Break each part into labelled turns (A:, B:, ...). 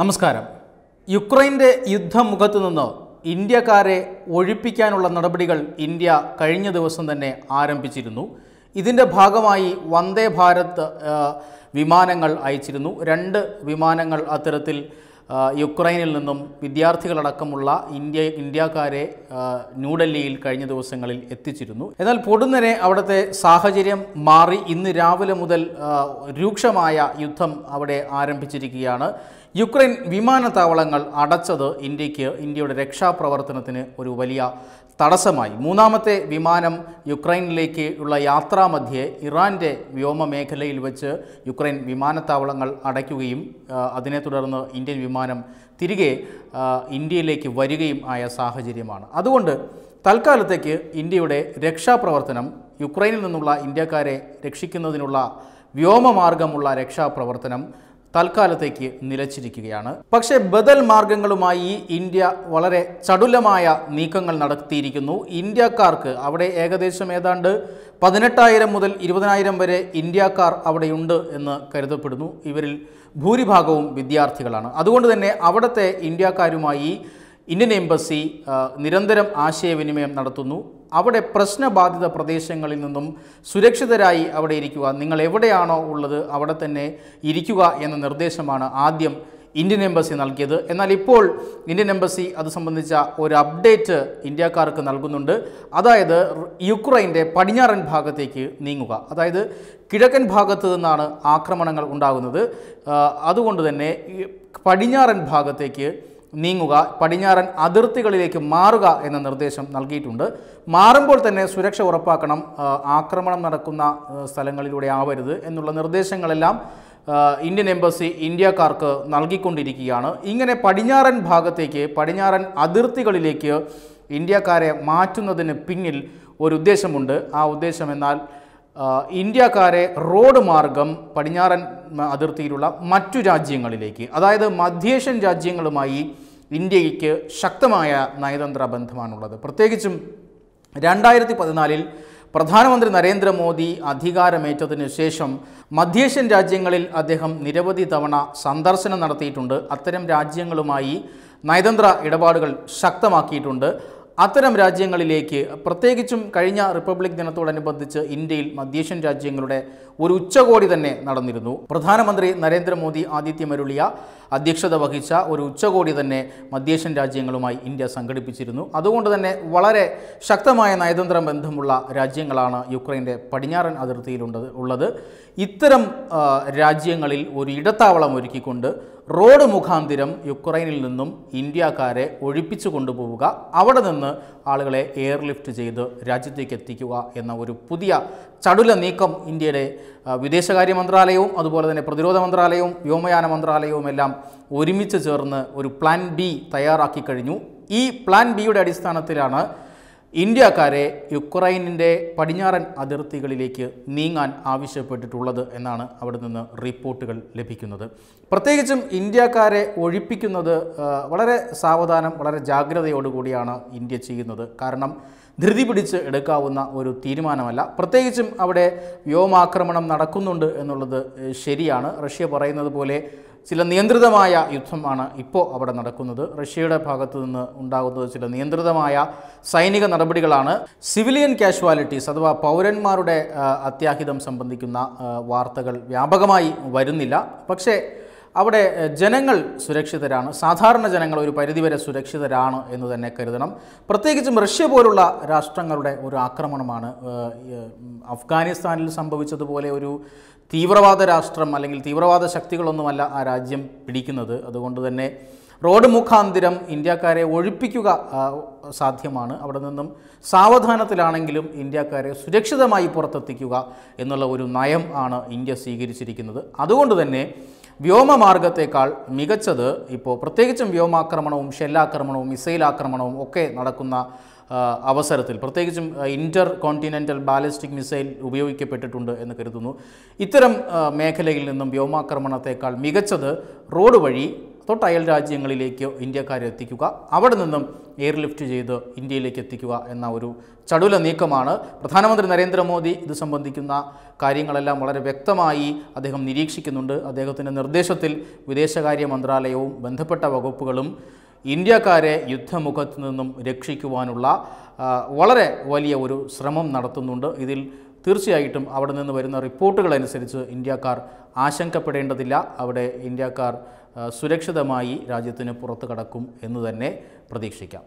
A: നമസ്കാരം യുക്രൈൻ്റെ യുദ്ധമുഖത്ത് നിന്ന് ഇന്ത്യക്കാരെ ഒഴിപ്പിക്കാനുള്ള നടപടികൾ ഇന്ത്യ കഴിഞ്ഞ ദിവസം തന്നെ ആരംഭിച്ചിരുന്നു ഇതിൻ്റെ ഭാഗമായി വന്ദേ ഭാരത് വിമാനങ്ങൾ അയച്ചിരുന്നു രണ്ട് വിമാനങ്ങൾ അത്തരത്തിൽ യുക്രൈനിൽ നിന്നും വിദ്യാർത്ഥികളടക്കമുള്ള ഇന്ത്യ ഇന്ത്യക്കാരെ ന്യൂഡൽഹിയിൽ കഴിഞ്ഞ ദിവസങ്ങളിൽ എത്തിച്ചിരുന്നു എന്നാൽ പൊടുന്നനെ അവിടുത്തെ സാഹചര്യം മാറി ഇന്ന് രാവിലെ മുതൽ രൂക്ഷമായ യുദ്ധം അവിടെ ആരംഭിച്ചിരിക്കുകയാണ് യുക്രൈൻ വിമാനത്താവളങ്ങൾ അടച്ചത് ഇന്ത്യക്ക് ഇന്ത്യയുടെ രക്ഷാപ്രവർത്തനത്തിന് ഒരു വലിയ തടസ്സമായി മൂന്നാമത്തെ വിമാനം യുക്രൈനിലേക്ക് ഉള്ള മധ്യേ ഇറാൻ്റെ വ്യോമ മേഖലയിൽ വെച്ച് യുക്രൈൻ വിമാനത്താവളങ്ങൾ അടയ്ക്കുകയും അതിനെ തുടർന്ന് ഇന്ത്യൻ വിമാനം തിരികെ ഇന്ത്യയിലേക്ക് വരികയും ആയ സാഹചര്യമാണ് അതുകൊണ്ട് തൽക്കാലത്തേക്ക് ഇന്ത്യയുടെ രക്ഷാപ്രവർത്തനം യുക്രൈനിൽ നിന്നുള്ള ഇന്ത്യക്കാരെ രക്ഷിക്കുന്നതിനുള്ള വ്യോമമാർഗമുള്ള രക്ഷാപ്രവർത്തനം തൽക്കാലത്തേക്ക് നിലച്ചിരിക്കുകയാണ് പക്ഷേ ബദൽ മാർഗങ്ങളുമായി ഇന്ത്യ വളരെ ചടുലമായ നീക്കങ്ങൾ നടത്തിയിരിക്കുന്നു ഇന്ത്യക്കാർക്ക് അവിടെ ഏകദേശം ഏതാണ്ട് പതിനെട്ടായിരം മുതൽ ഇരുപതിനായിരം വരെ ഇന്ത്യക്കാർ അവിടെയുണ്ട് എന്ന് കരുതപ്പെടുന്നു ഇവരിൽ ഭൂരിഭാഗവും വിദ്യാർത്ഥികളാണ് അതുകൊണ്ട് തന്നെ അവിടുത്തെ ഇന്ത്യക്കാരുമായി ഇന്ത്യൻ എംബസി നിരന്തരം ആശയവിനിമയം നടത്തുന്നു അവിടെ പ്രശ്നബാധിത പ്രദേശങ്ങളിൽ നിന്നും സുരക്ഷിതരായി അവിടെ ഇരിക്കുക നിങ്ങൾ എവിടെയാണോ ഉള്ളത് അവിടെ തന്നെ ഇരിക്കുക എന്ന നിർദ്ദേശമാണ് ആദ്യം ഇന്ത്യൻ എംബസി നൽകിയത് എന്നാൽ ഇപ്പോൾ ഇന്ത്യൻ എംബസി അത് സംബന്ധിച്ച ഒരു അപ്ഡേറ്റ് ഇന്ത്യക്കാർക്ക് നൽകുന്നുണ്ട് അതായത് യുക്രൈൻ്റെ പടിഞ്ഞാറൻ ഭാഗത്തേക്ക് നീങ്ങുക അതായത് കിഴക്കൻ ഭാഗത്ത് നിന്നാണ് ആക്രമണങ്ങൾ ഉണ്ടാകുന്നത് അതുകൊണ്ട് തന്നെ പടിഞ്ഞാറൻ ഭാഗത്തേക്ക് നീങ്ങുക പടിഞ്ഞാറൻ അതിർത്തികളിലേക്ക് മാറുക എന്ന നിർദ്ദേശം നൽകിയിട്ടുണ്ട് മാറുമ്പോൾ തന്നെ സുരക്ഷ ഉറപ്പാക്കണം ആക്രമണം നടക്കുന്ന സ്ഥലങ്ങളിലൂടെ ആവരുത് എന്നുള്ള നിർദ്ദേശങ്ങളെല്ലാം ഇന്ത്യൻ എംബസി ഇന്ത്യക്കാർക്ക് നൽകിക്കൊണ്ടിരിക്കുകയാണ് ഇങ്ങനെ പടിഞ്ഞാറൻ ഭാഗത്തേക്ക് പടിഞ്ഞാറൻ അതിർത്തികളിലേക്ക് ഇന്ത്യക്കാരെ മാറ്റുന്നതിന് പിന്നിൽ ഒരു ഉദ്ദേശമുണ്ട് ആ ഉദ്ദേശം എന്നാൽ ഇന്ത്യക്കാരെ റോഡ് മാർഗം പടിഞ്ഞാറൻ അതിർത്തിയിലുള്ള മറ്റു രാജ്യങ്ങളിലേക്ക് അതായത് മധ്യേഷ്യൻ രാജ്യങ്ങളുമായി ഇന്ത്യയ്ക്ക് ശക്തമായ നയതന്ത്ര ബന്ധമാണുള്ളത് പ്രത്യേകിച്ചും രണ്ടായിരത്തി പതിനാലിൽ പ്രധാനമന്ത്രി നരേന്ദ്രമോദി അധികാരമേറ്റതിനു ശേഷം മധ്യേഷ്യൻ രാജ്യങ്ങളിൽ അദ്ദേഹം നിരവധി തവണ സന്ദർശനം നടത്തിയിട്ടുണ്ട് അത്തരം രാജ്യങ്ങളുമായി നയതന്ത്ര ഇടപാടുകൾ ശക്തമാക്കിയിട്ടുണ്ട് അത്തരം രാജ്യങ്ങളിലേക്ക് പ്രത്യേകിച്ചും കഴിഞ്ഞ റിപ്പബ്ലിക് ദിനത്തോടനുബന്ധിച്ച് ഇന്ത്യയിൽ മധ്യേഷ്യൻ രാജ്യങ്ങളുടെ ഒരു ഉച്ചകോടി തന്നെ നടന്നിരുന്നു പ്രധാനമന്ത്രി നരേന്ദ്രമോദി ആതിഥ്യമരുളിയ അധ്യക്ഷത വഹിച്ച ഒരു ഉച്ചകോടി തന്നെ മധ്യേഷ്യൻ രാജ്യങ്ങളുമായി ഇന്ത്യ സംഘടിപ്പിച്ചിരുന്നു അതുകൊണ്ട് തന്നെ വളരെ ശക്തമായ നയതന്ത്ര ബന്ധമുള്ള രാജ്യങ്ങളാണ് യുക്രൈൻ്റെ പടിഞ്ഞാറൻ അതിർത്തിയിലുണ്ട് ഉള്ളത് ഇത്തരം രാജ്യങ്ങളിൽ ഒരു ഇടത്താവളം ഒരുക്കിക്കൊണ്ട് റോഡ് മുഖാന്തിരം യുക്രൈനിൽ നിന്നും ഇന്ത്യക്കാരെ ഒഴിപ്പിച്ചു കൊണ്ടുപോവുക അവിടെ നിന്ന് ആളുകളെ എയർലിഫ്റ്റ് ചെയ്ത് രാജ്യത്തേക്ക് എത്തിക്കുക എന്ന ഒരു പുതിയ ചടുല നീക്കം ഇന്ത്യയുടെ വിദേശകാര്യ മന്ത്രാലയവും അതുപോലെ തന്നെ പ്രതിരോധ മന്ത്രാലയവും വ്യോമയാന മന്ത്രാലയവും എല്ലാം ഒരുമിച്ച് ചേർന്ന് ഒരു പ്ലാൻ ബി തയ്യാറാക്കി കഴിഞ്ഞു ഈ പ്ലാൻ ബിയുടെ അടിസ്ഥാനത്തിലാണ് ഇന്ത്യക്കാരെ യുക്രൈനിൻ്റെ പടിഞ്ഞാറൻ അതിർത്തികളിലേക്ക് നീങ്ങാൻ ആവശ്യപ്പെട്ടിട്ടുള്ളത് എന്നാണ് അവിടെ നിന്ന് റിപ്പോർട്ടുകൾ ലഭിക്കുന്നത് പ്രത്യേകിച്ചും ഇന്ത്യക്കാരെ ഒഴിപ്പിക്കുന്നത് വളരെ സാവധാനം വളരെ ജാഗ്രതയോടുകൂടിയാണ് ഇന്ത്യ ചെയ്യുന്നത് കാരണം ധൃതി പിടിച്ച് എടുക്കാവുന്ന ഒരു തീരുമാനമല്ല പ്രത്യേകിച്ചും അവിടെ വ്യോമാക്രമണം നടക്കുന്നുണ്ട് എന്നുള്ളത് ശരിയാണ് റഷ്യ പറയുന്നത് പോലെ ചില നിയന്ത്രിതമായ യുദ്ധമാണ് ഇപ്പോൾ അവിടെ നടക്കുന്നത് റഷ്യയുടെ ഭാഗത്തു നിന്ന് ഉണ്ടാകുന്നത് ചില നിയന്ത്രിതമായ സൈനിക നടപടികളാണ് സിവിലിയൻ കാഷ്വാലിറ്റീസ് അഥവാ പൗരന്മാരുടെ അത്യാഹിതം സംബന്ധിക്കുന്ന വാർത്തകൾ വ്യാപകമായി വരുന്നില്ല പക്ഷേ അവിടെ ജനങ്ങൾ സുരക്ഷിതരാണ് സാധാരണ ജനങ്ങൾ ഒരു പരിധിവരെ സുരക്ഷിതരാണ് എന്ന് തന്നെ കരുതണം പ്രത്യേകിച്ചും റഷ്യ പോലുള്ള രാഷ്ട്രങ്ങളുടെ ഒരു ആക്രമണമാണ് അഫ്ഗാനിസ്ഥാനിൽ സംഭവിച്ചതുപോലെ ഒരു തീവ്രവാദ രാഷ്ട്രം അല്ലെങ്കിൽ തീവ്രവാദ ശക്തികളൊന്നുമല്ല ആ രാജ്യം പിടിക്കുന്നത് അതുകൊണ്ട് തന്നെ റോഡ് മുഖാന്തിരം ഇന്ത്യക്കാരെ ഒഴിപ്പിക്കുക സാധ്യമാണ് അവിടെ നിന്നും സാവധാനത്തിലാണെങ്കിലും ഇന്ത്യക്കാരെ സുരക്ഷിതമായി പുറത്തെത്തിക്കുക എന്നുള്ള ഒരു നയം ആണ് ഇന്ത്യ സ്വീകരിച്ചിരിക്കുന്നത് അതുകൊണ്ട് തന്നെ വ്യോമമാർഗത്തേക്കാൾ മികച്ചത് ഇപ്പോൾ പ്രത്യേകിച്ചും വ്യോമാക്രമണവും ഷെല്ലാക്രമണവും മിസൈൽ ആക്രമണവും ഒക്കെ നടക്കുന്ന അവസരത്തിൽ പ്രത്യേകിച്ചും ഇൻ്റർ കോണ്ടിനെൻ്റൽ ബാലിസ്റ്റിക് മിസൈൽ ഉപയോഗിക്കപ്പെട്ടിട്ടുണ്ട് എന്ന് കരുതുന്നു ഇത്തരം മേഖലയിൽ നിന്നും വ്യോമാക്രമണത്തേക്കാൾ മികച്ചത് റോഡ് വഴി അയൽ രാജ്യങ്ങളിലേക്ക് ഇന്ത്യക്കാരെ എത്തിക്കുക അവിടെ നിന്നും എയർലിഫ്റ്റ് ചെയ്ത് ഇന്ത്യയിലേക്ക് എത്തിക്കുക എന്ന ഒരു ചടുല നീക്കമാണ് പ്രധാനമന്ത്രി നരേന്ദ്രമോദി ഇത് സംബന്ധിക്കുന്ന കാര്യങ്ങളെല്ലാം വളരെ വ്യക്തമായി അദ്ദേഹം നിരീക്ഷിക്കുന്നുണ്ട് അദ്ദേഹത്തിൻ്റെ നിർദ്ദേശത്തിൽ വിദേശകാര്യ മന്ത്രാലയവും ബന്ധപ്പെട്ട വകുപ്പുകളും ഇന്ത്യക്കാരെ യുദ്ധമുഖത്ത് നിന്നും രക്ഷിക്കുവാനുള്ള വളരെ വലിയ ഒരു ശ്രമം നടത്തുന്നുണ്ട് ഇതിൽ തീർച്ചയായിട്ടും അവിടെ നിന്ന് വരുന്ന റിപ്പോർട്ടുകൾ അനുസരിച്ച് ഇന്ത്യക്കാർ ആശങ്കപ്പെടേണ്ടതില്ല അവിടെ ഇന്ത്യക്കാർ സുരക്ഷിതമായി രാജ്യത്തിന് പുറത്തു കടക്കും എന്ന് തന്നെ പ്രതീക്ഷിക്കാം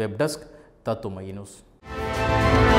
A: വെബ് ഡെസ്ക് തത്തുമൈ ന്യൂസ്